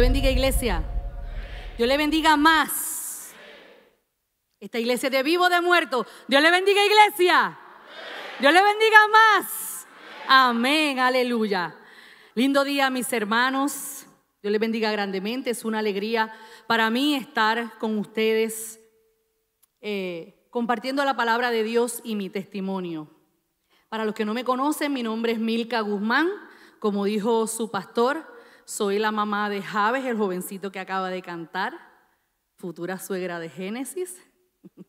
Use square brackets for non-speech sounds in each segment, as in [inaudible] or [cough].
bendiga, iglesia. Dios le bendiga más. Esta iglesia de vivo de muerto. Dios le bendiga, iglesia. Dios le bendiga más. Amén, aleluya. Lindo día, mis hermanos. Dios le bendiga grandemente. Es una alegría para mí estar con ustedes eh, compartiendo la palabra de Dios y mi testimonio. Para los que no me conocen, mi nombre es Milka Guzmán. Como dijo su pastor, soy la mamá de Javes, el jovencito que acaba de cantar, futura suegra de Génesis. [laughs]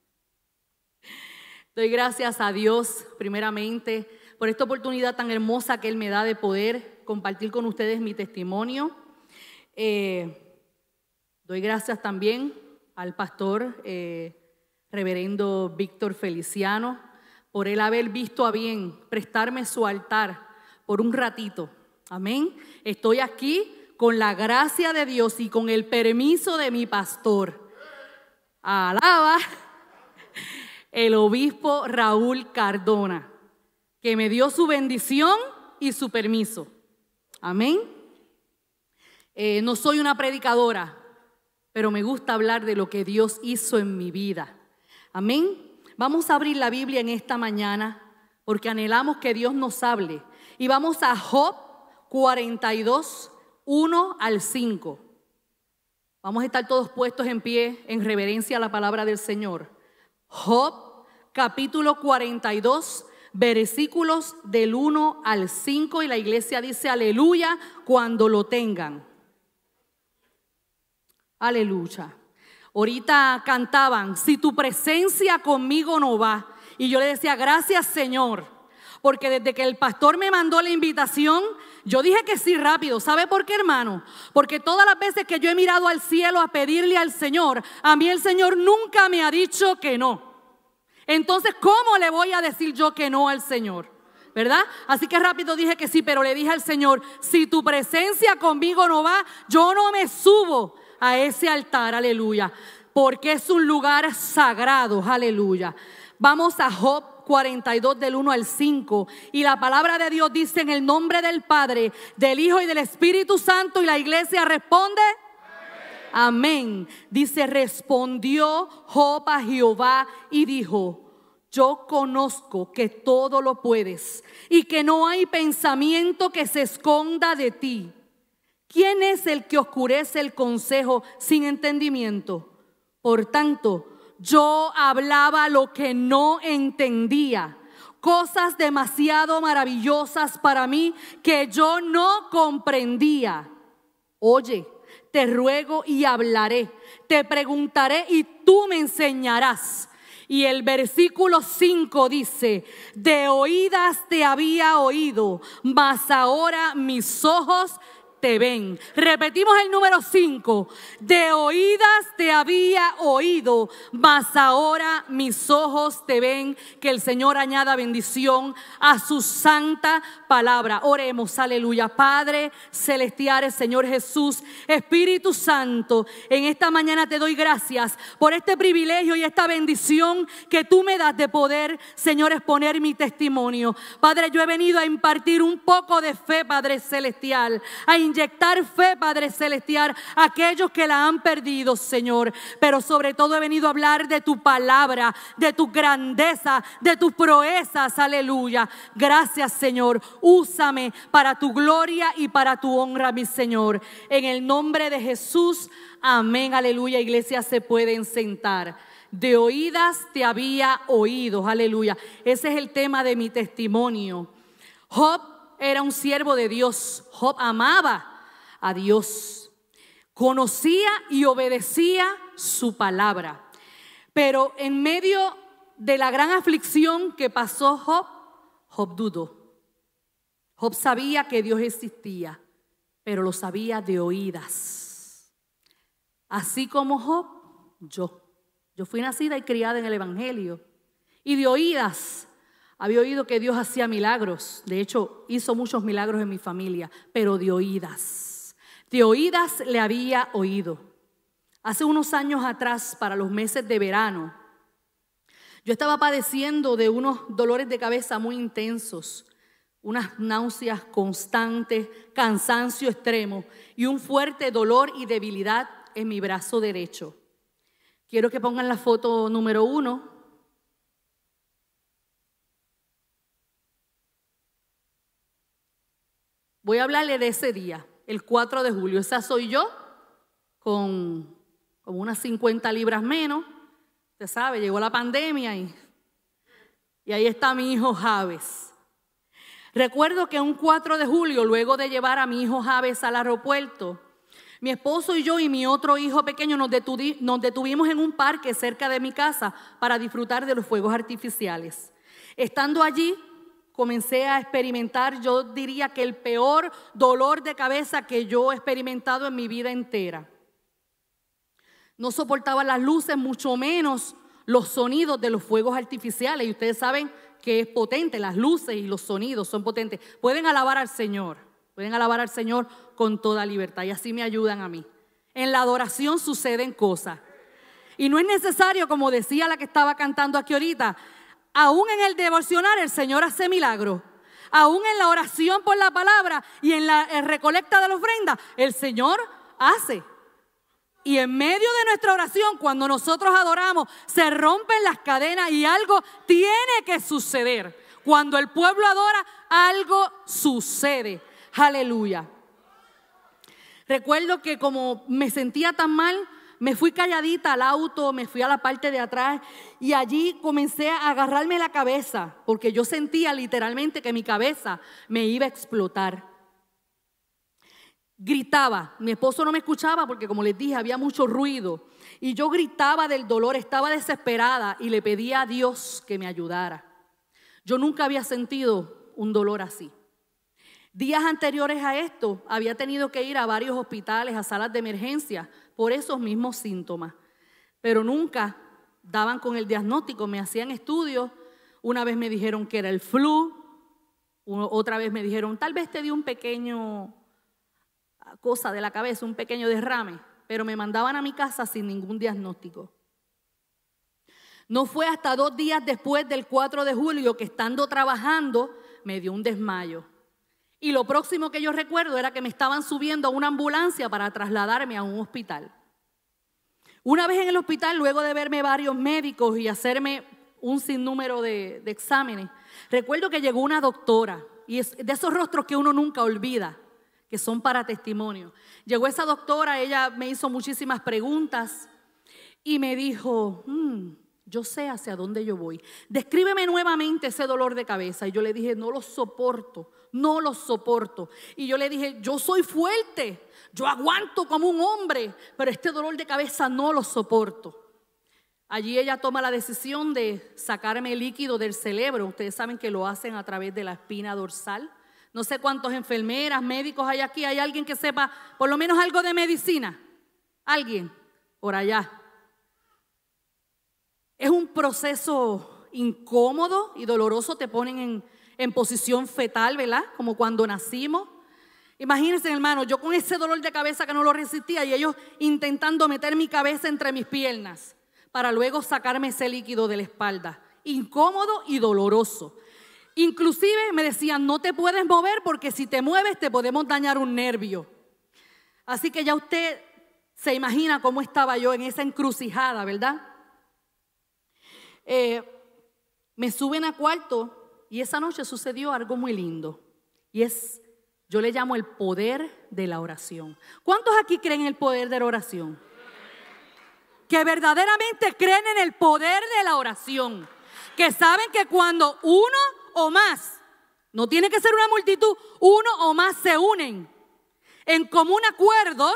Doy gracias a Dios, primeramente, por esta oportunidad tan hermosa que Él me da de poder compartir con ustedes mi testimonio. Eh, doy gracias también al pastor eh, reverendo Víctor Feliciano por él haber visto a bien prestarme su altar por un ratito. Amén. Estoy aquí con la gracia de Dios y con el permiso de mi pastor. Alaba el obispo Raúl Cardona, que me dio su bendición y su permiso. Amén. Eh, no soy una predicadora, pero me gusta hablar de lo que Dios hizo en mi vida. Amén. Vamos a abrir la Biblia en esta mañana porque anhelamos que Dios nos hable. Y vamos a Job 42, 1 al 5. Vamos a estar todos puestos en pie en reverencia a la palabra del Señor. Job capítulo 42, versículos del 1 al 5 y la iglesia dice aleluya cuando lo tengan. Aleluya. Ahorita cantaban, si tu presencia conmigo no va. Y yo le decía, gracias Señor, porque desde que el pastor me mandó la invitación, yo dije que sí rápido. ¿Sabe por qué, hermano? Porque todas las veces que yo he mirado al cielo a pedirle al Señor, a mí el Señor nunca me ha dicho que no. Entonces, ¿cómo le voy a decir yo que no al Señor? ¿Verdad? Así que rápido dije que sí, pero le dije al Señor, si tu presencia conmigo no va, yo no me subo a ese altar, aleluya, porque es un lugar sagrado, aleluya. Vamos a Job 42 del 1 al 5. Y la palabra de Dios dice en el nombre del Padre, del Hijo y del Espíritu Santo. Y la iglesia responde. Amén. Dice, respondió Job a Jehová y dijo, yo conozco que todo lo puedes y que no hay pensamiento que se esconda de ti. ¿Quién es el que oscurece el consejo sin entendimiento? Por tanto, yo hablaba lo que no entendía, cosas demasiado maravillosas para mí que yo no comprendía. Oye, te ruego y hablaré, te preguntaré y tú me enseñarás. Y el versículo 5 dice, de oídas te había oído, mas ahora mis ojos te ven. Repetimos el número 5. De oídas te había oído, mas ahora mis ojos te ven. Que el Señor añada bendición a su santa palabra. Oremos, aleluya. Padre celestial, Señor Jesús, Espíritu Santo, en esta mañana te doy gracias por este privilegio y esta bendición que tú me das de poder, Señor, exponer mi testimonio. Padre, yo he venido a impartir un poco de fe, Padre celestial, a inyectar fe, Padre Celestial, a aquellos que la han perdido, Señor. Pero sobre todo he venido a hablar de tu palabra, de tu grandeza, de tus proezas, aleluya. Gracias, Señor. Úsame para tu gloria y para tu honra, mi Señor. En el nombre de Jesús, amén, aleluya. Iglesia, se pueden sentar de oídas te había oído. Aleluya. Ese es el tema de mi testimonio. Job era un siervo de Dios. Job amaba a Dios. Conocía y obedecía su palabra. Pero en medio de la gran aflicción que pasó Job, Job dudó. Job sabía que Dios existía, pero lo sabía de oídas. Así como Job, yo. Yo fui nacida y criada en el Evangelio. Y de oídas había oído que Dios hacía milagros. De hecho, hizo muchos milagros en mi familia, pero de oídas. De oídas le había oído. Hace unos años atrás, para los meses de verano, yo estaba padeciendo de unos dolores de cabeza muy intensos, unas náuseas constantes, cansancio extremo y un fuerte dolor y debilidad en mi brazo derecho. Quiero que pongan la foto número uno Voy a hablarle de ese día, el 4 de julio. Esa soy yo, con unas 50 libras menos. Usted sabe, llegó la pandemia y, y ahí está mi hijo Javes. Recuerdo que un 4 de julio, luego de llevar a mi hijo Javes al aeropuerto, mi esposo y yo y mi otro hijo pequeño nos, nos, detuvimos en un parque cerca de mi casa para disfrutar de los fuegos artificiales. Estando allí, comencé a experimentar, yo diría que el peor dolor de cabeza que yo he experimentado en mi vida entera. No soportaba las luces, mucho menos los sonidos de los fuegos artificiales. Y ustedes saben que es potente, las luces y los sonidos son potentes. Pueden alabar al Señor, pueden alabar al Señor con toda libertad. Y así me ayudan a mí. En la adoración suceden cosas. Y no es necesario, como decía la que estaba cantando aquí ahorita, Aún en el devocionar el Señor hace milagros. Aún en la oración por la palabra y en la recolecta de la ofrenda, el Señor hace. Y en medio de nuestra oración, cuando nosotros adoramos, se rompen las cadenas y algo tiene que suceder. Cuando el pueblo adora, algo sucede. Aleluya. Recuerdo que como me sentía tan mal, me fui calladita al auto, me fui a la parte de atrás y allí comencé a agarrarme la cabeza, porque yo sentía literalmente que mi cabeza me iba a explotar. Gritaba, mi esposo no me escuchaba porque como les dije había mucho ruido y yo gritaba del dolor, estaba desesperada y le pedía a Dios que me ayudara. Yo nunca había sentido un dolor así. Días anteriores a esto había tenido que ir a varios hospitales, a salas de emergencia, por esos mismos síntomas, pero nunca daban con el diagnóstico, me hacían estudios. Una vez me dijeron que era el flu, otra vez me dijeron, tal vez te dio un pequeño ah, cosa de la cabeza, un pequeño derrame, pero me mandaban a mi casa sin ningún diagnóstico. No fue hasta dos días después del 4 de julio que estando trabajando me dio un desmayo. Y lo próximo que yo recuerdo era que me estaban subiendo a una ambulancia para trasladarme a un hospital. Una vez en el hospital, luego de verme varios médicos y hacerme un sinnúmero de, de exámenes, recuerdo que llegó una doctora, y es de esos rostros que uno nunca olvida, que son para testimonio. Llegó esa doctora, ella me hizo muchísimas preguntas y me dijo, mm, yo sé hacia dónde yo voy. Descríbeme nuevamente ese dolor de cabeza. Y yo le dije, no lo soporto, no lo soporto. Y yo le dije, yo soy fuerte, yo aguanto como un hombre, pero este dolor de cabeza no lo soporto. Allí ella toma la decisión de sacarme el líquido del cerebro. Ustedes saben que lo hacen a través de la espina dorsal. No sé cuántos enfermeras, médicos hay aquí. ¿Hay alguien que sepa por lo menos algo de medicina? ¿Alguien? Por allá. Es un proceso incómodo y doloroso. Te ponen en, en posición fetal, ¿verdad? Como cuando nacimos. Imagínense, hermano, yo con ese dolor de cabeza que no lo resistía y ellos intentando meter mi cabeza entre mis piernas para luego sacarme ese líquido de la espalda. Incómodo y doloroso. Inclusive me decían, no te puedes mover porque si te mueves te podemos dañar un nervio. Así que ya usted se imagina cómo estaba yo en esa encrucijada, ¿verdad? Eh, me suben a cuarto y esa noche sucedió algo muy lindo. Y es yo le llamo el poder de la oración. ¿Cuántos aquí creen en el poder de la oración? Que verdaderamente creen en el poder de la oración. Que saben que cuando uno o más, no tiene que ser una multitud, uno o más se unen en común acuerdo,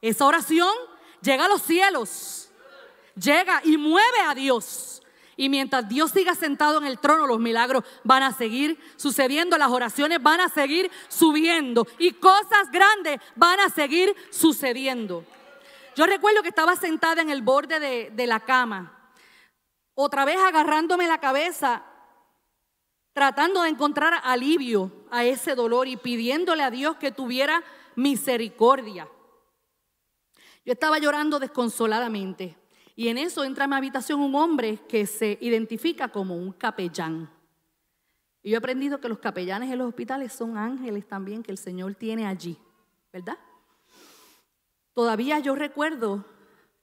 esa oración llega a los cielos. Llega y mueve a Dios. Y mientras Dios siga sentado en el trono, los milagros van a seguir sucediendo, las oraciones van a seguir subiendo y cosas grandes van a seguir sucediendo. Yo recuerdo que estaba sentada en el borde de, la cama, otra vez agarrándome la cabeza, tratando de encontrar alivio a ese dolor y pidiéndole a Dios que tuviera misericordia. Yo estaba llorando desconsoladamente. Y en eso entra a mi habitación un hombre que se identifica como un capellán. Y yo he aprendido que los capellanes en los hospitales son ángeles también que el Señor tiene allí, ¿verdad? Todavía yo recuerdo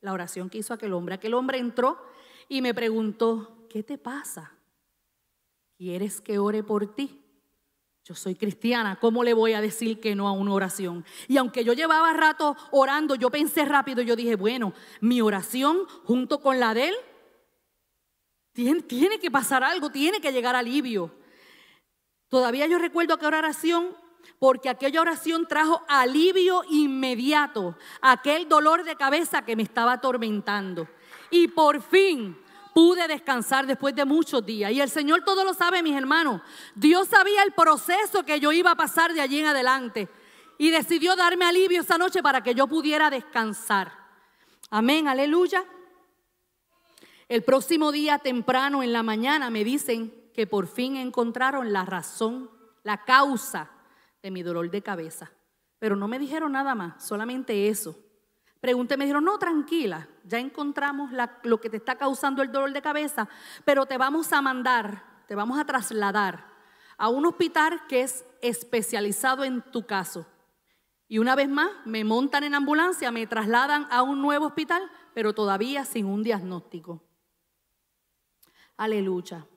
la oración que hizo aquel hombre. Aquel hombre entró y me preguntó, ¿qué te pasa? ¿Quieres que ore por ti? Yo soy cristiana, ¿cómo le voy a decir que no a una oración? Y aunque yo llevaba rato orando, yo pensé rápido, yo dije, bueno, mi oración junto con la de él, tiene, tiene que pasar algo, tiene que llegar alivio. Todavía yo recuerdo aquella oración, porque aquella oración trajo alivio inmediato, aquel dolor de cabeza que me estaba atormentando. Y por fin pude descansar después de muchos días. Y el Señor todo lo sabe, mis hermanos. Dios sabía el proceso que yo iba a pasar de allí en adelante. Y decidió darme alivio esa noche para que yo pudiera descansar. Amén, aleluya. El próximo día temprano en la mañana me dicen que por fin encontraron la razón, la causa de mi dolor de cabeza. Pero no me dijeron nada más, solamente eso. Pregunté, me dijeron, no, tranquila, ya encontramos lo que te está causando el dolor de cabeza, pero te vamos a mandar, te vamos a trasladar a un hospital que es especializado en tu caso. Y una vez más, me montan en ambulancia, me trasladan a un nuevo hospital, pero todavía sin un diagnóstico. Aleluya.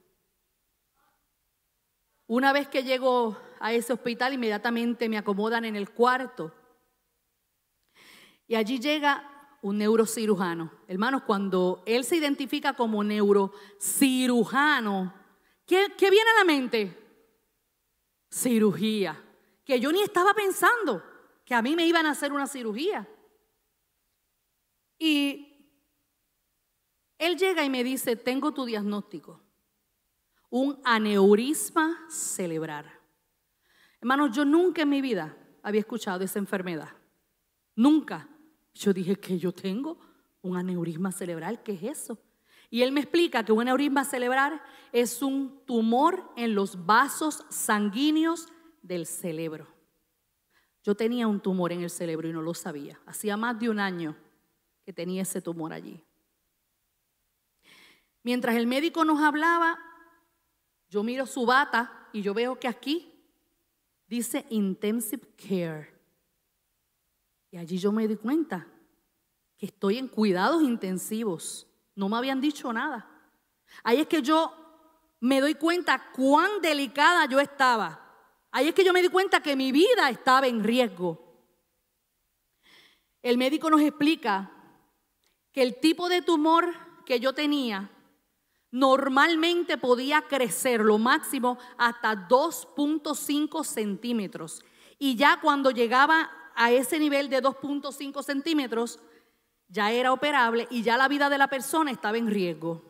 Una vez que llego a ese hospital, inmediatamente me acomodan en el cuarto y allí llega un neurocirujano. Hermanos, cuando él se identifica como neurocirujano, ¿qué, viene a la mente? Cirugía. Que yo ni estaba pensando que a mí me iban a hacer una cirugía. Y él llega y me dice, tengo tu diagnóstico, un aneurisma cerebral. Hermanos, yo nunca en mi vida había escuchado esa enfermedad. Nunca. Yo dije que yo tengo un aneurisma cerebral, ¿qué es eso? Y él me explica que un aneurisma cerebral es un tumor en los vasos sanguíneos del cerebro. Yo tenía un tumor en el cerebro y no lo sabía. Hacía más de un año que tenía ese tumor allí. Mientras el médico nos hablaba, yo miro su bata y yo veo que aquí dice intensive care. Y allí yo me di cuenta que estoy en cuidados intensivos. No me habían dicho nada. Ahí es que yo me doy cuenta cuán delicada yo estaba. Ahí es que yo me di cuenta que mi vida estaba en riesgo. El médico nos explica que el tipo de tumor que yo tenía normalmente podía crecer lo máximo hasta 2.5 centímetros. Y ya cuando llegaba a ese nivel de 2.5 centímetros, ya era operable y ya la vida de la persona estaba en riesgo.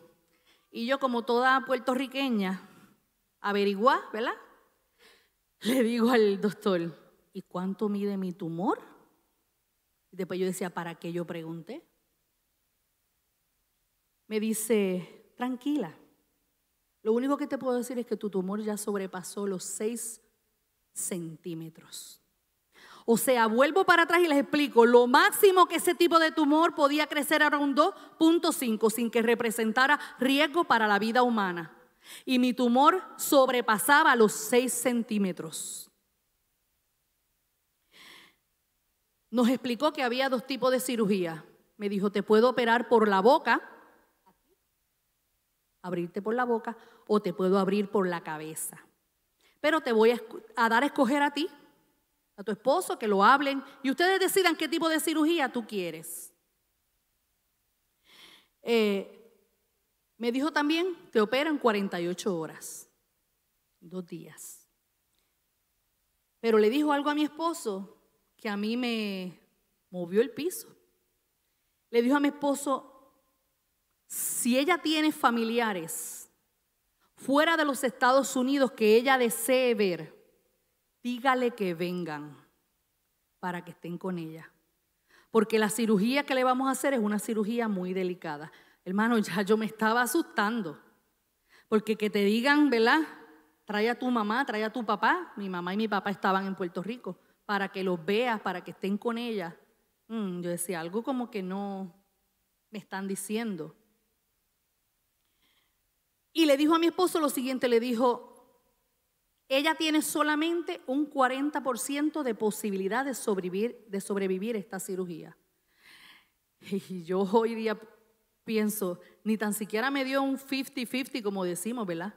Y yo, como toda puertorriqueña, averigua, ¿verdad? [laughs] Le digo al doctor, ¿y cuánto mide mi tumor? Y después yo decía, ¿para qué yo pregunté? Me dice, tranquila, lo único que te puedo decir es que tu tumor ya sobrepasó los 6 centímetros. O sea, vuelvo para atrás y les explico, lo máximo que ese tipo de tumor podía crecer era un 2.5 sin que representara riesgo para la vida humana. Y mi tumor sobrepasaba los 6 centímetros. Nos explicó que había dos tipos de cirugía. Me dijo, te puedo operar por la boca, abrirte por la boca, o te puedo abrir por la cabeza. Pero te voy a, a dar a escoger a ti a tu esposo, que lo hablen y ustedes decidan qué tipo de cirugía tú quieres. Eh, me dijo también, te operan 48 horas, dos días. Pero le dijo algo a mi esposo que a mí me movió el piso. Le dijo a mi esposo, si ella tiene familiares fuera de los Estados Unidos que ella desee ver, dígale que vengan para que estén con ella. Porque la cirugía que le vamos a hacer es una cirugía muy delicada. Hermano, ya yo me estaba asustando. Porque que te digan, ¿verdad? Trae a tu mamá, trae a tu papá. Mi mamá y mi papá estaban en Puerto Rico. Para que los veas, para que estén con ella. Mm, yo decía, algo como que no me están diciendo. Y le dijo a mi esposo lo siguiente, le dijo, ella tiene solamente un 40% de posibilidad de sobrevivir, de sobrevivir esta cirugía. [laughs] Y yo hoy día pienso, ni tan siquiera me dio un 50-50 como decimos, ¿verdad?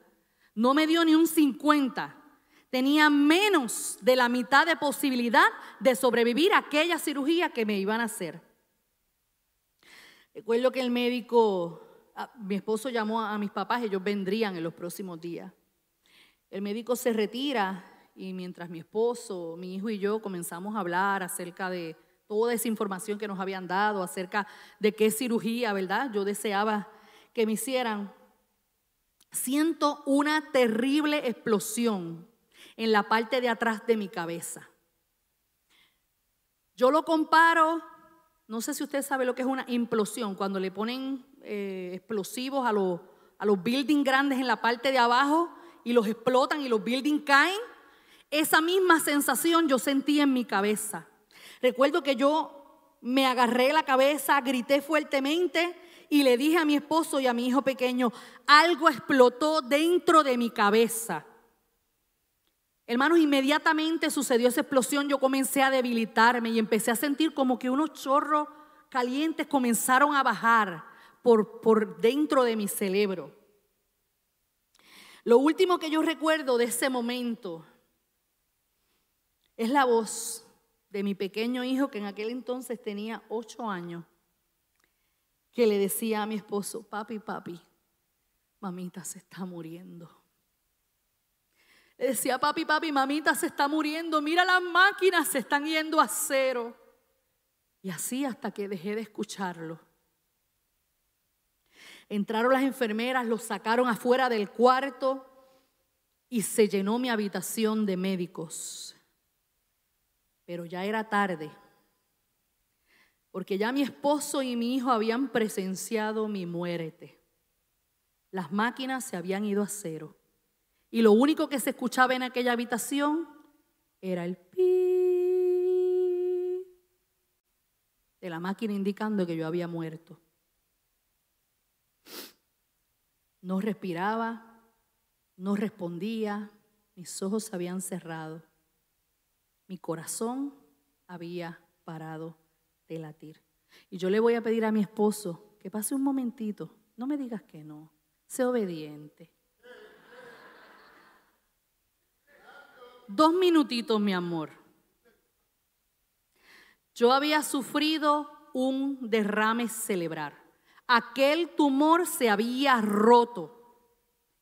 No me dio ni un 50. Tenía menos de la mitad de posibilidad de sobrevivir a aquella cirugía que me iban a hacer. Recuerdo que el médico, ah, mi esposo llamó a mis papás, ellos vendrían en los próximos días. El médico se retira y mientras mi esposo, mi hijo y yo comenzamos a hablar acerca de toda esa información que nos habían dado, acerca de qué cirugía, ¿verdad? Yo deseaba que me hicieran. Siento una terrible explosión en la parte de atrás de mi cabeza. Yo lo comparo, no sé si usted sabe lo que es una implosión, cuando le ponen eh, explosivos a los, a los buildings grandes en la parte de abajo, y los explotan y los buildings caen, esa misma sensación yo sentí en mi cabeza. Recuerdo que yo me agarré la cabeza, grité fuertemente y le dije a mi esposo y a mi hijo pequeño, algo explotó dentro de mi cabeza. Hermanos, inmediatamente sucedió esa explosión, yo comencé a debilitarme y empecé a sentir como que unos chorros calientes comenzaron a bajar por, por dentro de mi cerebro. Lo último que yo recuerdo de ese momento es la voz de mi pequeño hijo que en aquel entonces tenía ocho años, que le decía a mi esposo, papi, papi, mamita se está muriendo. Le decía, papi, papi, mamita se está muriendo, mira las máquinas se están yendo a cero. Y así hasta que dejé de escucharlo. Entraron las enfermeras, los sacaron afuera del cuarto y se llenó mi habitación de médicos. Pero ya era tarde, porque ya mi esposo y mi hijo habían presenciado mi muerte. Las máquinas se habían ido a cero. Y lo único que se escuchaba en aquella habitación era el pi de la máquina indicando que yo había muerto. No respiraba, no respondía, mis ojos se habían cerrado, mi corazón había parado de latir. Y yo le voy a pedir a mi esposo que pase un momentito, no me digas que no, sé obediente. Dos minutitos, mi amor. Yo había sufrido un derrame celebrar. Aquel tumor se había roto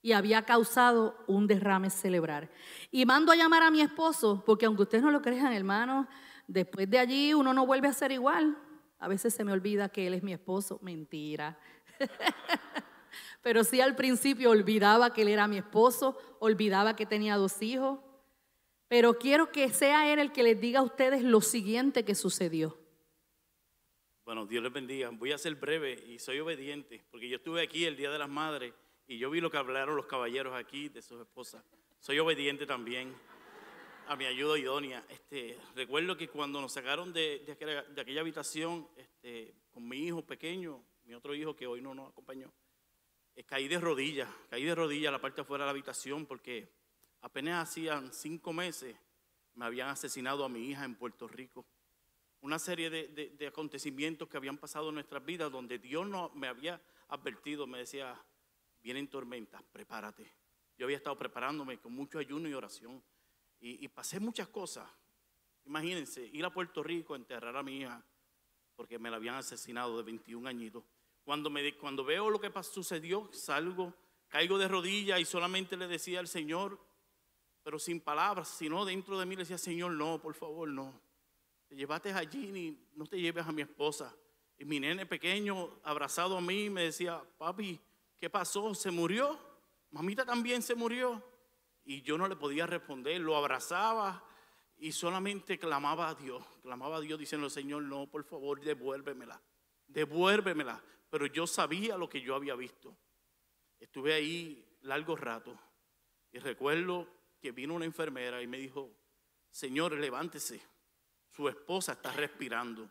y había causado un derrame cerebral. Y mando a llamar a mi esposo, porque aunque ustedes no lo crean, hermano, después de allí uno no vuelve a ser igual. A veces se me olvida que él es mi esposo. Mentira. [laughs] Pero sí al principio olvidaba que él era mi esposo, olvidaba que tenía dos hijos. Pero quiero que sea él el que les diga a ustedes lo siguiente que sucedió. Bueno, Dios les bendiga. Voy a ser breve y soy obediente, porque yo estuve aquí el Día de las Madres y yo vi lo que hablaron los caballeros aquí de sus esposas. Soy obediente también a mi ayuda idónea. Este, recuerdo que cuando nos sacaron de, aquella, habitación este, con mi hijo pequeño, mi otro hijo que hoy no nos acompañó, eh, caí de rodillas, caí de rodillas a la parte afuera de la habitación porque apenas hacían cinco meses me habían asesinado a mi hija en Puerto Rico una serie de, acontecimientos que habían pasado en nuestras vidas donde Dios no me había advertido, me decía, vienen tormentas, prepárate. Yo había estado preparándome con mucho ayuno y oración y, pasé muchas cosas. Imagínense, ir a Puerto Rico a enterrar a mi hija porque me la habían asesinado de 21 añitos. Cuando, me, cuando veo lo que sucedió, salgo, caigo de rodillas y solamente le decía al Señor, pero sin palabras, sino dentro de mí le decía, Señor, no, por favor, no llevaste a no te lleves a mi esposa. Y mi nene pequeño, abrazado a mí, me decía, papi, ¿qué pasó? ¿Se murió? Mamita también se murió. Y yo no le podía responder, lo abrazaba y solamente clamaba a Dios, clamaba a Dios diciendo, Señor, no, por favor, devuélvemela, devuélvemela. Pero yo sabía lo que yo había visto. Estuve ahí largo rato y recuerdo que vino una enfermera y me dijo, Señor, levántese su esposa está respirando.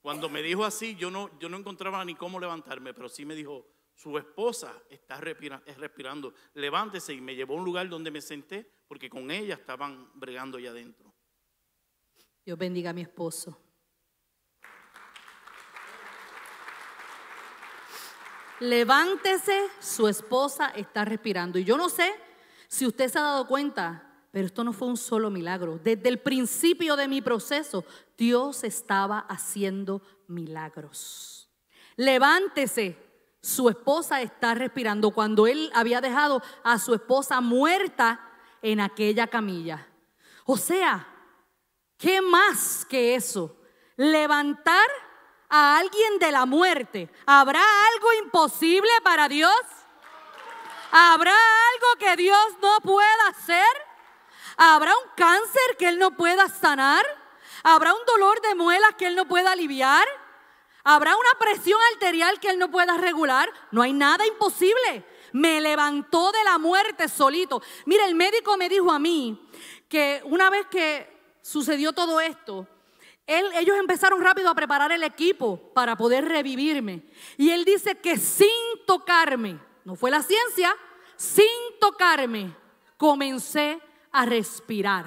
Cuando me dijo así, yo no, yo no encontraba ni cómo levantarme, pero sí me dijo, su esposa está respirando, levántese y me llevó a un lugar donde me senté, porque con ella estaban bregando allá adentro. Dios bendiga a mi esposo. Levántese, su esposa está respirando. Y yo no sé si usted se ha dado cuenta pero esto no fue un solo milagro. Desde el principio de mi proceso, Dios estaba haciendo milagros. Levántese, su esposa está respirando cuando él había dejado a su esposa muerta en aquella camilla. O sea, ¿qué más que eso? Levantar a alguien de la muerte. ¿Habrá algo imposible para Dios? ¿Habrá algo que Dios no pueda hacer? ¿Habrá un cáncer que Él no pueda sanar? ¿Habrá un dolor de muelas que Él no pueda aliviar? ¿Habrá una presión arterial que Él no pueda regular? No hay nada imposible. Me levantó de la muerte solito. Mire, el médico me dijo a mí que una vez que sucedió todo esto, ellos empezaron rápido a preparar el equipo para poder revivirme. Y él dice que sin tocarme, no fue la ciencia, sin tocarme, comencé a respirar.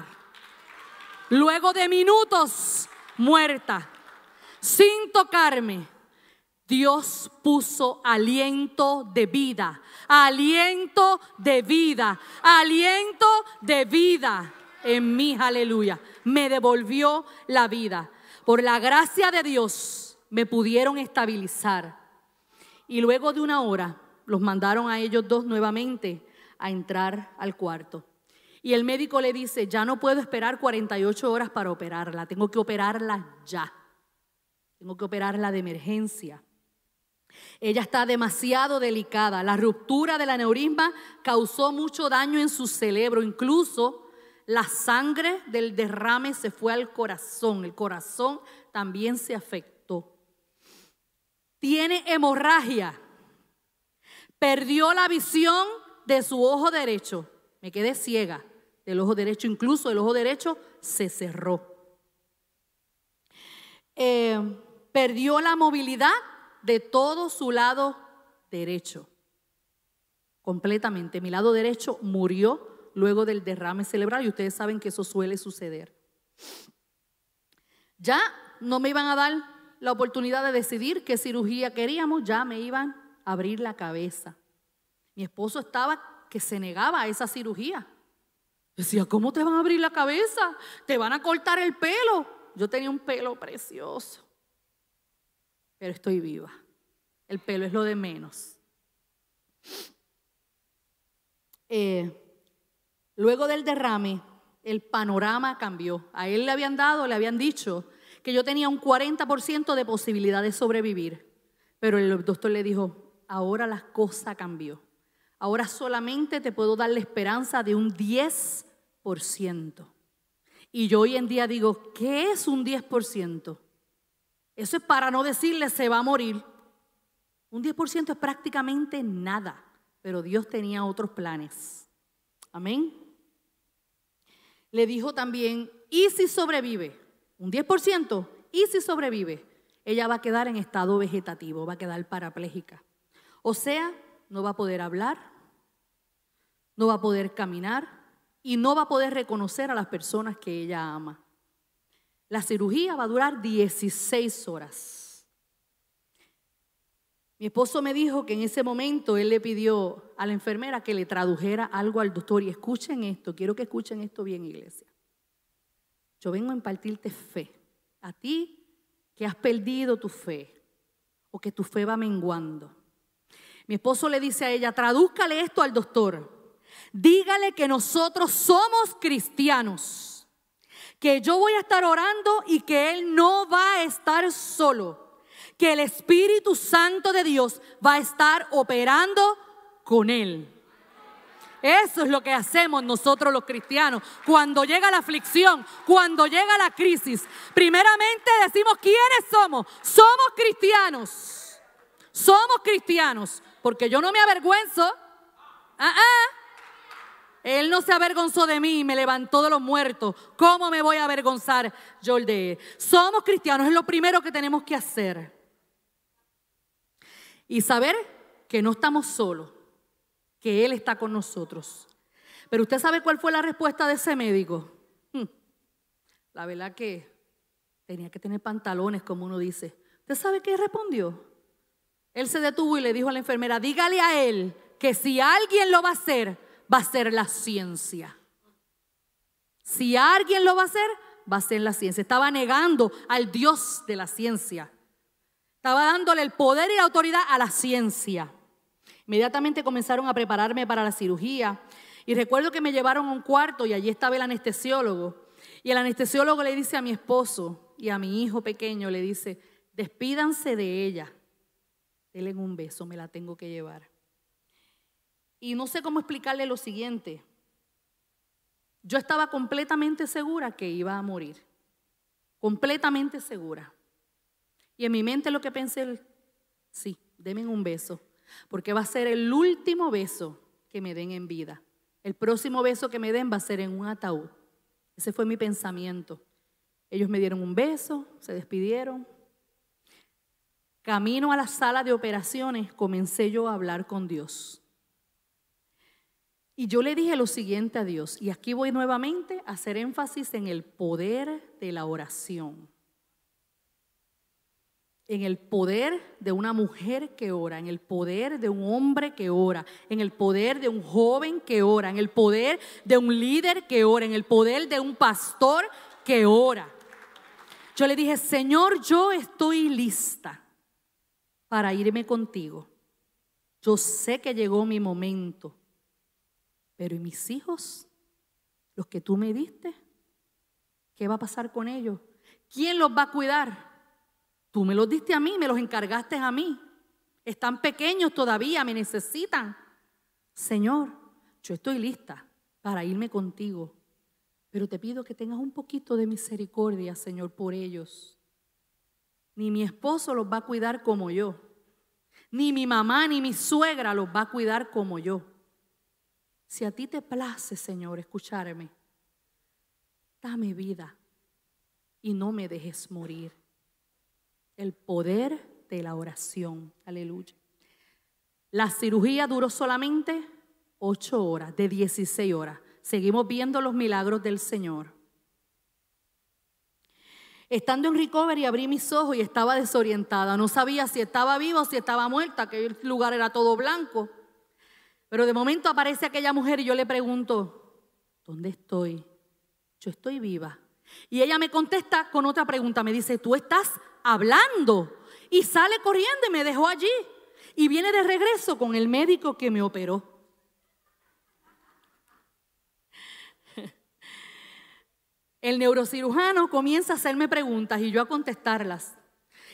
Luego de minutos muerta, sin tocarme, Dios puso aliento de vida, aliento de vida, aliento de vida en mí, aleluya. Me devolvió la vida. Por la gracia de Dios me pudieron estabilizar. Y luego de una hora los mandaron a ellos dos nuevamente a entrar al cuarto. Y el médico le dice, ya no puedo esperar 48 horas para operarla, tengo que operarla ya. Tengo que operarla de emergencia. Ella está demasiado delicada. La ruptura de la aneurisma causó mucho daño en su cerebro. Incluso la sangre del derrame se fue al corazón. El corazón también se afectó. Tiene hemorragia. Perdió la visión de su ojo derecho. Me quedé ciega del ojo derecho, incluso el ojo derecho se cerró. Eh, perdió la movilidad de todo su lado derecho, completamente. Mi lado derecho murió luego del derrame cerebral y ustedes saben que eso suele suceder. Ya no me iban a dar la oportunidad de decidir qué cirugía queríamos, ya me iban a abrir la cabeza. Mi esposo estaba que se negaba a esa cirugía. Decía, ¿cómo te van a abrir la cabeza? Te van a cortar el pelo. Yo tenía un pelo precioso, pero estoy viva. El pelo es lo de menos. Eh, luego del derrame, el panorama cambió. A él le habían dado, le habían dicho que yo tenía un 40% de posibilidad de sobrevivir. Pero el doctor le dijo, ahora la cosa cambió. Ahora solamente te puedo dar la esperanza de un 10%. Y yo hoy en día digo, ¿qué es un 10%? Eso es para no decirle se va a morir. Un 10% es prácticamente nada, pero Dios tenía otros planes. Amén. Le dijo también, ¿y si sobrevive? Un 10%, ¿y si sobrevive? Ella va a quedar en estado vegetativo, va a quedar parapléjica. O sea, no va a poder hablar, no va a poder caminar y no va a poder reconocer a las personas que ella ama. La cirugía va a durar 16 horas. Mi esposo me dijo que en ese momento él le pidió a la enfermera que le tradujera algo al doctor y escuchen esto, quiero que escuchen esto bien iglesia. Yo vengo a impartirte fe a ti que has perdido tu fe o que tu fe va menguando. Mi esposo le dice a ella, tradúzcale esto al doctor dígale que nosotros somos cristianos, que yo voy a estar orando y que Él no va a estar solo, que el Espíritu Santo de Dios va a estar operando con Él. Eso es lo que hacemos nosotros los cristianos. Cuando llega la aflicción, cuando llega la crisis, primeramente decimos, ¿quiénes somos? Somos cristianos. Somos cristianos. Porque yo no me avergüenzo. Ah, ah. Él no se avergonzó de mí y me levantó de los muertos. ¿Cómo me voy a avergonzar yo de Somos cristianos, es lo primero que tenemos que hacer. Y saber que no estamos solos, que Él está con nosotros. Pero usted sabe cuál fue la respuesta de ese médico. Hmm. La verdad que tenía que tener pantalones, como uno dice. ¿Usted sabe qué respondió? Él se detuvo y le dijo a la enfermera, dígale a él que si alguien lo va a hacer, va a ser la ciencia. Si alguien lo va a hacer, va a ser la ciencia. Estaba negando al Dios de la ciencia. Estaba dándole el poder y la autoridad a la ciencia. Inmediatamente comenzaron a prepararme para la cirugía. Y recuerdo que me llevaron a un cuarto y allí estaba el anestesiólogo. Y el anestesiólogo le dice a mi esposo y a mi hijo pequeño, le dice, despídanse de ella. Denle un beso, me la tengo que llevar. Y no sé cómo explicarle lo siguiente. Yo estaba completamente segura que iba a morir. Completamente segura. Y en mi mente lo que pensé, sí, denme un beso. Porque va a ser el último beso que me den en vida. El próximo beso que me den va a ser en un ataúd. Ese fue mi pensamiento. Ellos me dieron un beso, se despidieron. Camino a la sala de operaciones, comencé yo a hablar con Dios. Y yo le dije lo siguiente a Dios, y aquí voy nuevamente a hacer énfasis en el poder de la oración, en el poder de una mujer que ora, en el poder de un hombre que ora, en el poder de un joven que ora, en el poder de un líder que ora, en el poder de un pastor que ora. Yo le dije, Señor, yo estoy lista para irme contigo. Yo sé que llegó mi momento pero ¿y mis hijos? ¿Los que tú me diste? ¿Qué va a pasar con ellos? ¿Quién los va a cuidar? Tú me los diste a mí, me los encargaste a mí. Están pequeños todavía, me necesitan. Señor, yo estoy lista para irme contigo, pero te pido que tengas un poquito de misericordia, Señor, por ellos. Ni mi esposo los va a cuidar como yo, ni mi mamá, ni mi suegra los va a cuidar como yo. Si a ti te place, Señor, escucharme, dame vida y no me dejes morir. El poder de la oración. Aleluya. La cirugía duró solamente ocho horas, de 16 horas. Seguimos viendo los milagros del Señor. Estando en recovery abrí mis ojos y estaba desorientada. No sabía si estaba viva o si estaba muerta, que el lugar era todo blanco. Pero de momento aparece aquella mujer y yo le pregunto, ¿dónde estoy? Yo estoy viva. Y ella me contesta con otra pregunta, me dice, tú estás hablando. Y sale corriendo y me dejó allí. Y viene de regreso con el médico que me operó. [laughs] El neurocirujano comienza a hacerme preguntas y yo a contestarlas.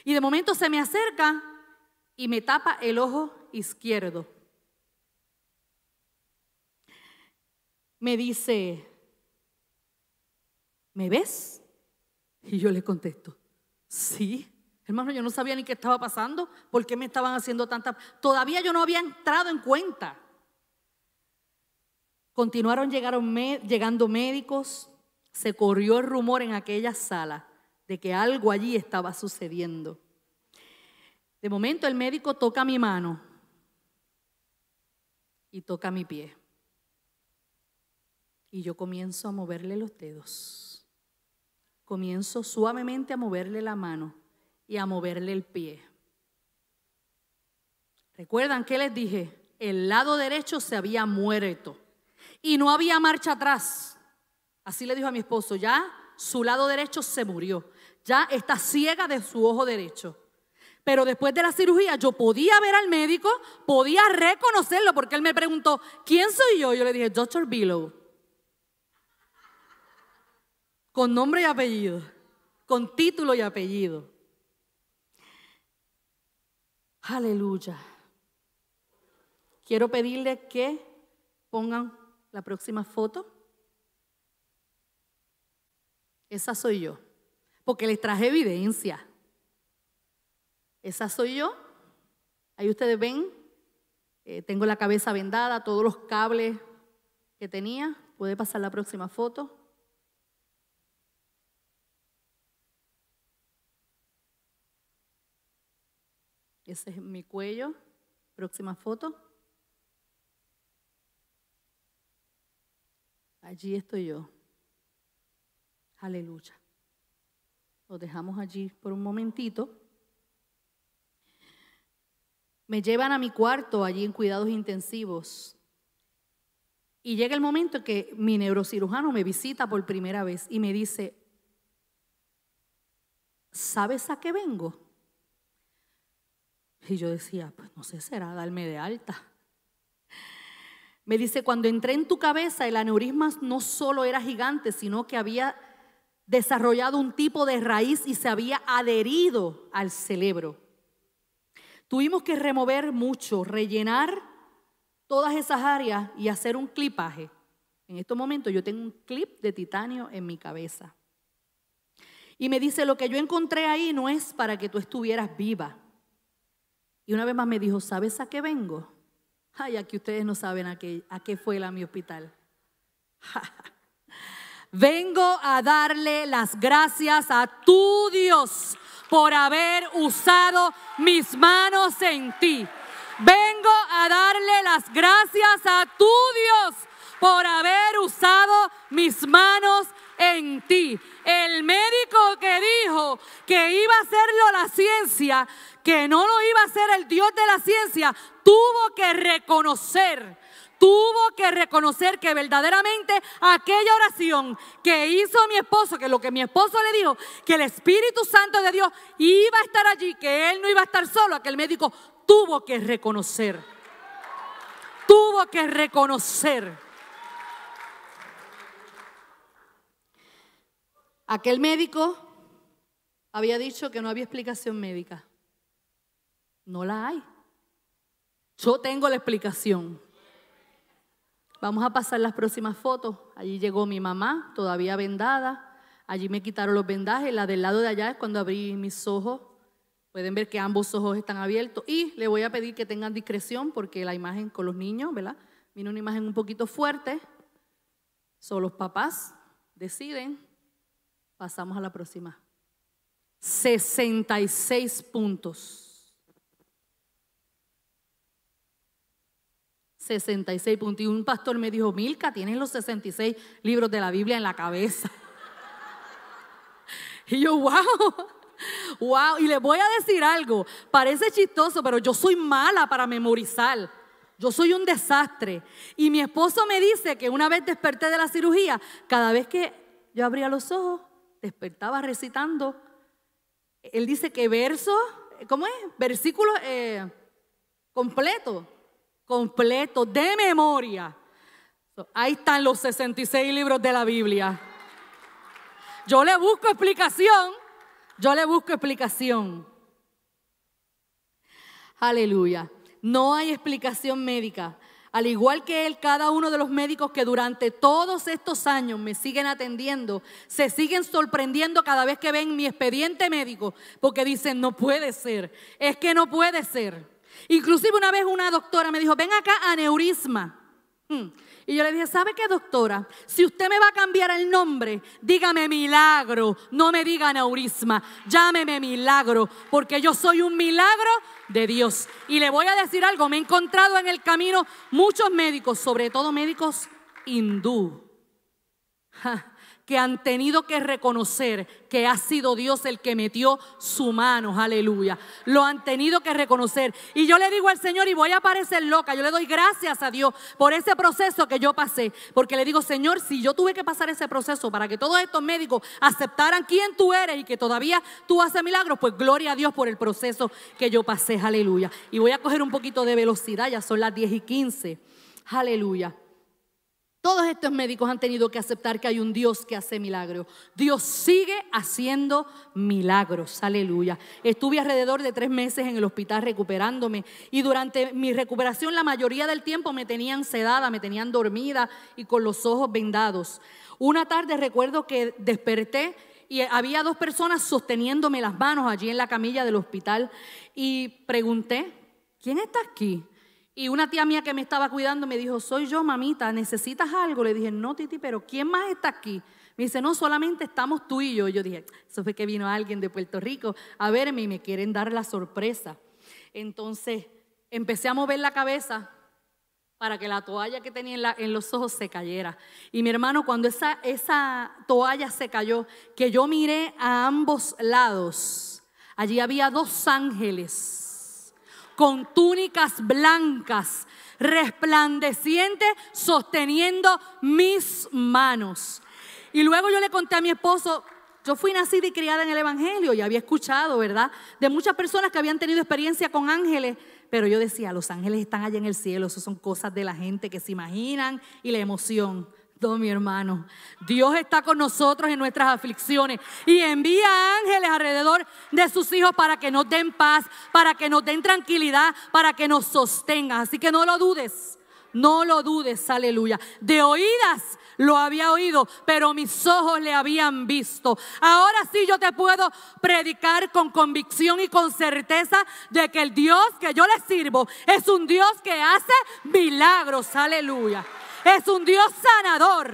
Y de momento se me acerca y me tapa el ojo izquierdo. me dice, ¿me ves? Y yo le contesto, sí. Hermano, yo no sabía ni qué estaba pasando, por qué me estaban haciendo tanta... Todavía yo no había entrado en cuenta. Continuaron llegando médicos, se corrió el rumor en aquella sala de que algo allí estaba sucediendo. De momento el médico toca mi mano y toca mi pie. Y yo comienzo a moverle los dedos. Comienzo suavemente a moverle la mano y a moverle el pie. ¿Recuerdan qué les dije? El lado derecho se había muerto y no había marcha atrás. Así le dijo a mi esposo, ya su lado derecho se murió, ya está ciega de su ojo derecho. Pero después de la cirugía yo podía ver al médico, podía reconocerlo, porque él me preguntó, ¿quién soy yo? Yo le dije, Doctor Billow con nombre y apellido, con título y apellido. Aleluya. Quiero pedirle que pongan la próxima foto. Esa soy yo, porque les traje evidencia. Esa soy yo. Ahí ustedes ven, eh, tengo la cabeza vendada, todos los cables que tenía. Puede pasar la próxima foto. Ese es mi cuello. Próxima foto. Allí estoy yo. Aleluya. Lo dejamos allí por un momentito. Me llevan a mi cuarto allí en cuidados intensivos. Y llega el momento que mi neurocirujano me visita por primera vez y me dice, ¿sabes a qué vengo? Y yo decía, pues no sé, será darme de alta. Me dice, cuando entré en tu cabeza, el aneurisma no solo era gigante, sino que había desarrollado un tipo de raíz y se había adherido al cerebro. Tuvimos que remover mucho, rellenar todas esas áreas y hacer un clipaje. En estos momentos yo tengo un clip de titanio en mi cabeza. Y me dice, lo que yo encontré ahí no es para que tú estuvieras viva. Y una vez más me dijo, ¿sabes a qué vengo? Ay, aquí ustedes no saben a qué, a qué fue la mi hospital. [laughs] vengo a darle las gracias a tu Dios por haber usado mis manos en ti. Vengo a darle las gracias a tu Dios por haber usado mis manos en ti. El médico que dijo que iba a hacerlo la ciencia, que no lo iba a hacer el Dios de la ciencia, tuvo que reconocer, tuvo que reconocer que verdaderamente aquella oración que hizo mi esposo, que lo que mi esposo le dijo, que el Espíritu Santo de Dios iba a estar allí, que él no iba a estar solo, aquel médico tuvo que reconocer. Tuvo que reconocer. Aquel médico había dicho que no había explicación médica. No la hay. Yo tengo la explicación. Vamos a pasar las próximas fotos. Allí llegó mi mamá, todavía vendada. Allí me quitaron los vendajes. La del lado de allá es cuando abrí mis ojos. Pueden ver que ambos ojos están abiertos. Y le voy a pedir que tengan discreción porque la imagen con los niños, ¿verdad? Viene una imagen un poquito fuerte. Son los papás deciden. Pasamos a la próxima. 66 puntos. 66 puntos. un pastor me dijo, Milka, tienes los 66 libros de la Biblia en la cabeza. [laughs] y yo, wow. Wow, y le voy a decir algo, parece chistoso, pero yo soy mala para memorizar. Yo soy un desastre. Y mi esposo me dice que una vez desperté de la cirugía, cada vez que yo abría los ojos, despertaba recitando. Él dice que verso, ¿cómo es? Versículo eh, completo completo, de memoria. Ahí están los 66 libros de la Biblia. Yo le busco explicación, yo le busco explicación. Aleluya. No hay explicación médica. Al igual que él, cada uno de los médicos que durante todos estos años me siguen atendiendo, se siguen sorprendiendo cada vez que ven mi expediente médico, porque dicen, no puede ser, es que no puede ser. Inclusive una vez una doctora me dijo, ven acá, aneurisma. Hmm. Y yo le dije, ¿sabe qué doctora? Si usted me va a cambiar el nombre, dígame milagro, no me diga aneurisma, llámeme milagro, porque yo soy un milagro de Dios. Y le voy a decir algo, me he encontrado en el camino muchos médicos, sobre todo médicos hindú que han tenido que reconocer que ha sido Dios el que metió su mano, aleluya. Lo han tenido que reconocer. Y yo le digo al Señor, y voy a parecer loca, yo le doy gracias a Dios por ese proceso que yo pasé, porque le digo, Señor, si yo tuve que pasar ese proceso para que todos estos médicos aceptaran quién tú eres y que todavía tú haces milagros, pues gloria a Dios por el proceso que yo pasé, aleluya. Y voy a coger un poquito de velocidad, ya son las 10 y 15, aleluya. Todos estos médicos han tenido que aceptar que hay un Dios que hace milagros. Dios sigue haciendo milagros. Aleluya. Estuve alrededor de tres meses en el hospital recuperándome y durante mi recuperación la mayoría del tiempo me tenían sedada, me tenían dormida y con los ojos vendados. Una tarde recuerdo que desperté y había dos personas sosteniéndome las manos allí en la camilla del hospital y pregunté, ¿quién está aquí? Y una tía mía que me estaba cuidando me dijo, soy yo, mamita, ¿necesitas algo? Le dije, no, Titi, pero ¿quién más está aquí? Me dice, no, solamente estamos tú y yo. Yo dije, eso fue que vino alguien de Puerto Rico a verme y me quieren dar la sorpresa. Entonces empecé a mover la cabeza para que la toalla que tenía en, la, en los ojos se cayera. Y mi hermano, cuando esa, esa toalla se cayó, que yo miré a ambos lados, allí había dos ángeles con túnicas blancas, resplandecientes, sosteniendo mis manos. Y luego yo le conté a mi esposo, yo fui nacida y criada en el Evangelio y había escuchado, ¿verdad? De muchas personas que habían tenido experiencia con ángeles, pero yo decía, los ángeles están allá en el cielo, eso son cosas de la gente que se imaginan y la emoción mi hermano. Dios está con nosotros en nuestras aflicciones y envía ángeles alrededor de sus hijos para que nos den paz, para que nos den tranquilidad, para que nos sostenga Así que no lo dudes, no lo dudes, aleluya. De oídas lo había oído, pero mis ojos le habían visto. Ahora sí yo te puedo predicar con convicción y con certeza de que el Dios que yo le sirvo es un Dios que hace milagros, aleluya es un Dios sanador.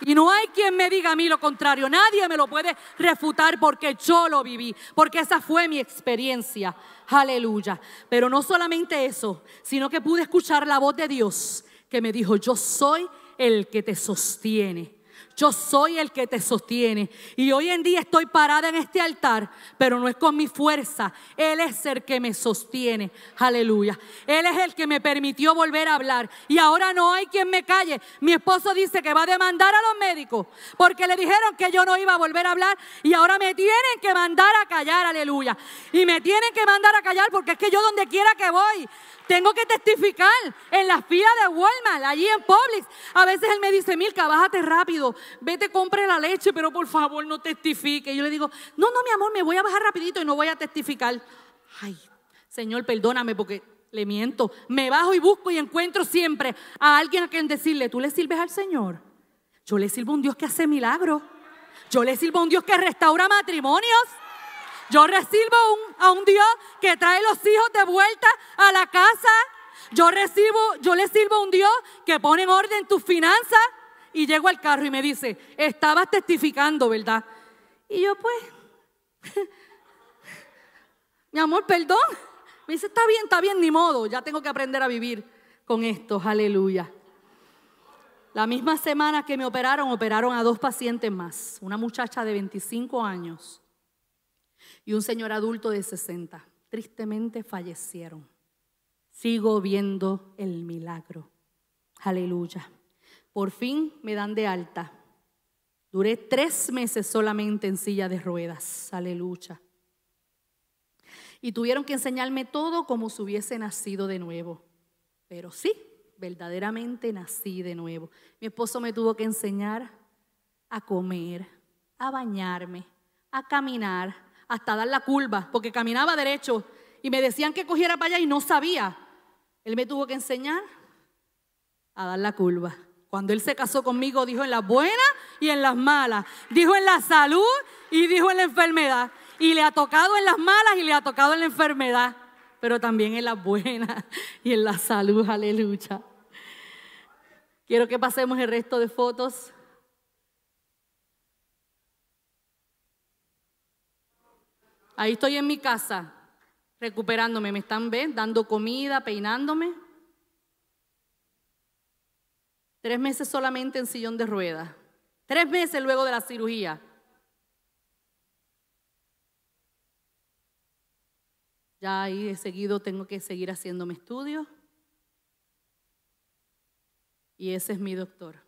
Y no hay quien me diga a mí lo contrario. Nadie me lo puede refutar porque yo lo viví, porque esa fue mi experiencia. Aleluya. Pero no solamente eso, sino que pude escuchar la voz de Dios que me dijo, yo soy el que te sostiene. Yo soy el que te sostiene. Y hoy en día estoy parada en este altar, pero no es con mi fuerza. Él es el que me sostiene. Aleluya. Él es el que me permitió volver a hablar. Y ahora no hay quien me calle. Mi esposo dice que va a demandar a los médicos porque le dijeron que yo no iba a volver a hablar. Y ahora me tienen que mandar a callar. Aleluya. Y me tienen que mandar a callar porque es que yo donde quiera que voy, tengo que testificar en las filas de Walmart, allí en Publix. A veces él me dice, Milka, bájate rápido, vete, compre la leche, pero por favor no testifique. Y yo le digo, no, no, mi amor, me voy a bajar rapidito y no voy a testificar. Ay, Señor, perdóname porque le miento. Me bajo y busco y encuentro siempre a alguien a quien decirle, tú le sirves al Señor. Yo le sirvo a un Dios que hace milagros. Yo le sirvo a un Dios que restaura matrimonios. Yo recibo a un Dios que trae los hijos de vuelta a la casa. Yo recibo, yo le sirvo a un Dios que pone en orden tus finanzas. Y llego al carro y me dice, estabas testificando, ¿verdad? Y yo pues, [laughs] mi amor, perdón. Me dice, está bien, está bien, ni modo, ya tengo que aprender a vivir con esto, aleluya. La misma semana que me operaron, operaron a dos pacientes más, una muchacha de 25 años y un señor adulto de 60. Tristemente fallecieron. Sigo viendo el milagro. Aleluya. Por fin me dan de alta. Duré tres meses solamente en silla de ruedas. Aleluya. Y tuvieron que enseñarme todo como si hubiese nacido de nuevo. Pero sí, verdaderamente nací de nuevo. Mi esposo me tuvo que enseñar a comer, a bañarme, a caminar, hasta dar la curva, porque caminaba derecho y me decían que cogiera para allá y no sabía. Él me tuvo que enseñar a dar la curva. Cuando él se casó conmigo, dijo en las buenas y en las malas, dijo en la salud y dijo en la enfermedad. Y le ha tocado en las malas y le ha tocado en la enfermedad, pero también en las buenas y en la salud, aleluya. Quiero que pasemos el resto de fotos. Ahí estoy en mi casa, recuperándome, me están dando comida, peinándome. Tres meses solamente en sillón de ruedas. Tres meses luego de la cirugía. Ya ahí he seguido tengo que seguir haciéndome estudios. Y ese es mi doctor.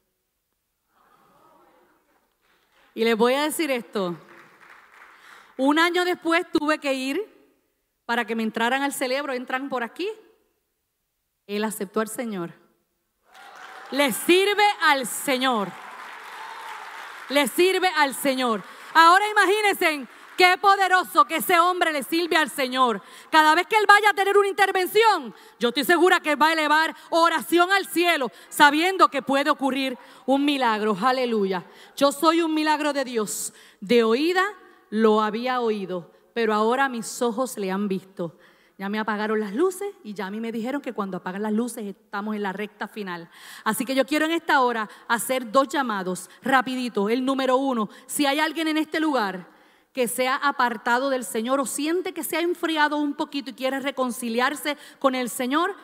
Y les voy a decir esto. Un año después tuve que ir para que me entraran al celebro, entran por aquí. Él aceptó al Señor. Le sirve al Señor. Le sirve al Señor. Ahora imagínense qué poderoso que ese hombre le sirve al Señor. Cada vez que él vaya a tener una intervención, yo estoy segura que va a elevar oración al cielo, sabiendo que puede ocurrir un milagro. Aleluya. Yo soy un milagro de Dios, de oída lo había oído, pero ahora mis ojos le han visto. Ya me apagaron las luces y ya a mí me dijeron que cuando apagan las luces estamos en la recta final. Así que yo quiero en esta hora hacer dos llamados rapidito. El número uno, si hay alguien en este lugar que se ha apartado del Señor o siente que se ha enfriado un poquito y quiere reconciliarse con el Señor,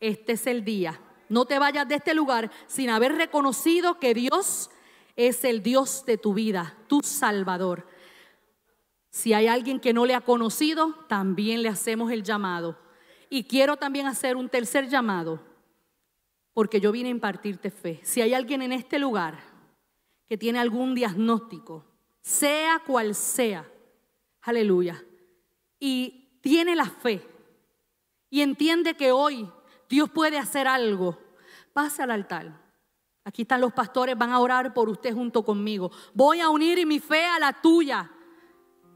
este es el día. No te vayas de este lugar sin haber reconocido que Dios es el Dios de tu vida, tu Salvador. Si hay alguien que no le ha conocido, también le hacemos el llamado. Y quiero también hacer un tercer llamado, porque yo vine a impartirte fe. Si hay alguien en este lugar que tiene algún diagnóstico, sea cual sea, aleluya, y tiene la fe y entiende que hoy Dios puede hacer algo, pase al altar. Aquí están los pastores, van a orar por usted junto conmigo. Voy a unir mi fe a la tuya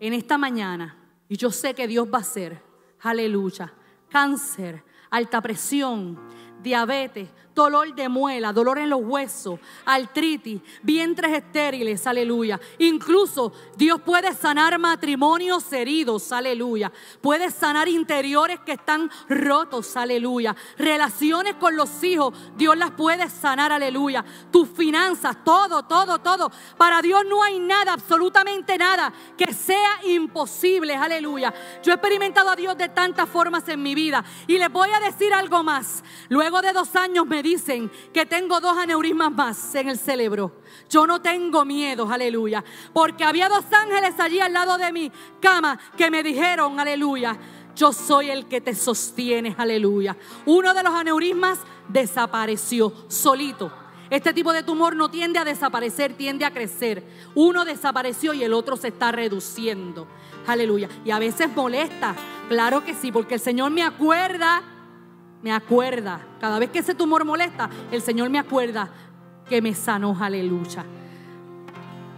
en esta mañana, y yo sé que Dios va a hacer, aleluya, cáncer, alta presión, diabetes, dolor de muela, dolor en los huesos, artritis, vientres estériles, aleluya. Incluso Dios puede sanar matrimonios heridos, aleluya. Puede sanar interiores que están rotos, aleluya. Relaciones con los hijos, Dios las puede sanar, aleluya. Tus finanzas, todo, todo, todo. Para Dios no hay nada, absolutamente nada que sea imposible, aleluya. Yo he experimentado a Dios de tantas formas en mi vida y les voy a decir algo más. Luego de dos años me dicen que tengo dos aneurismas más en el cerebro, yo no tengo miedo, aleluya. Porque había dos ángeles allí al lado de mi cama que me dijeron, aleluya, yo soy el que te sostiene, aleluya. Uno de los aneurismas desapareció solito. Este tipo de tumor no tiende a desaparecer, tiende a crecer. Uno desapareció y el otro se está reduciendo. Aleluya. Y a veces molesta. Claro que sí, porque el Señor me acuerda me acuerda. Cada vez que ese tumor molesta, el Señor me acuerda que me sanó, aleluya.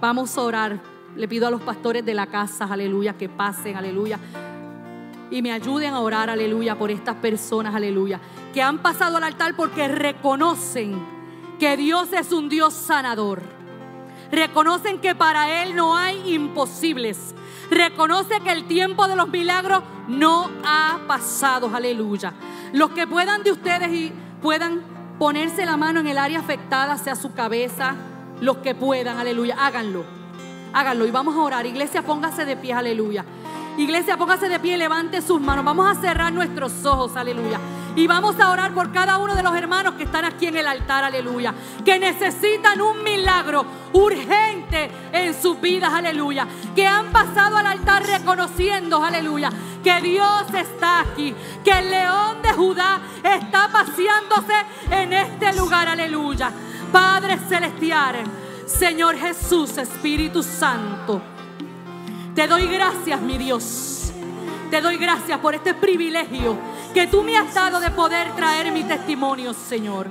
Vamos a orar. Le pido a los pastores de la casa, aleluya, que pasen, aleluya. Y me ayuden a orar, aleluya, por estas personas, aleluya. Que han pasado al altar porque reconocen que Dios es un Dios sanador Reconocen que para Él no hay imposibles. Reconoce que el tiempo de los milagros no ha pasado. Aleluya. Los que puedan de ustedes y puedan ponerse la mano en el área afectada, sea su cabeza, los que puedan, aleluya, háganlo. Háganlo y vamos a orar. Iglesia, póngase de pie, aleluya. Iglesia, póngase de pie, levante sus manos. Vamos a cerrar nuestros ojos, aleluya. Y vamos a orar por cada uno de los hermanos que están aquí en el altar, aleluya. Que necesitan un milagro urgente en sus vidas, aleluya. Que han pasado al altar reconociendo, aleluya, que Dios está aquí. Que el león de Judá está paseándose en este lugar, aleluya. Padre celestial, Señor Jesús, Espíritu Santo. Te doy gracias, mi Dios te doy gracias por este privilegio que tú me has dado de poder traer mi testimonio, Señor.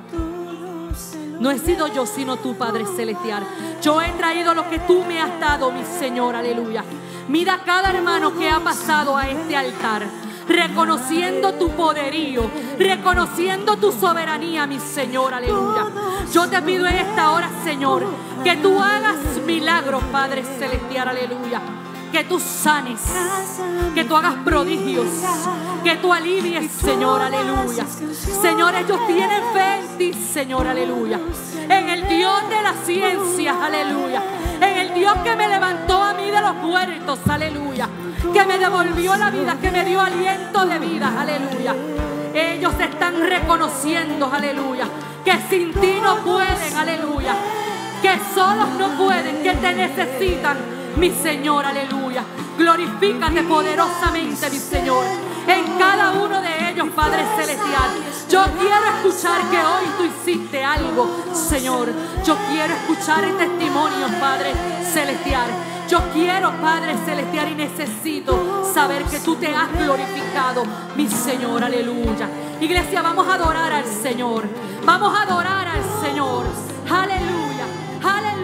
No he sido yo, sino tú, Padre Celestial. Yo he traído lo que tú me has dado, mi Señor, aleluya. Mira cada hermano que ha pasado a este altar, reconociendo tu poderío, reconociendo tu soberanía, mi Señor, aleluya. Yo te pido en esta hora, Señor, que tú hagas milagros, Padre Celestial, aleluya que tú sanes, que tú hagas prodigios, que tú alivies, Señor, aleluya. Señor, ellos tienen fe en ti, Señor, aleluya. En el Dios de las ciencias, aleluya. En el Dios que me levantó a mí de los muertos, aleluya. Que me devolvió la vida, que me dio aliento de vida, aleluya. Ellos están reconociendo, aleluya, que sin ti no pueden, aleluya. Que solos no pueden, que te necesitan mi Señor, aleluya. Glorifícate poderosamente, mi Señor, en cada uno de ellos, Padre Celestial. Yo quiero escuchar que hoy tú hiciste algo, Señor. Yo quiero escuchar el testimonio, Padre Celestial. Yo quiero, Padre Celestial, y necesito saber que tú te has glorificado, mi Señor, aleluya. Iglesia, vamos a adorar al Señor. Vamos a adorar al Señor. Aleluya, aleluya.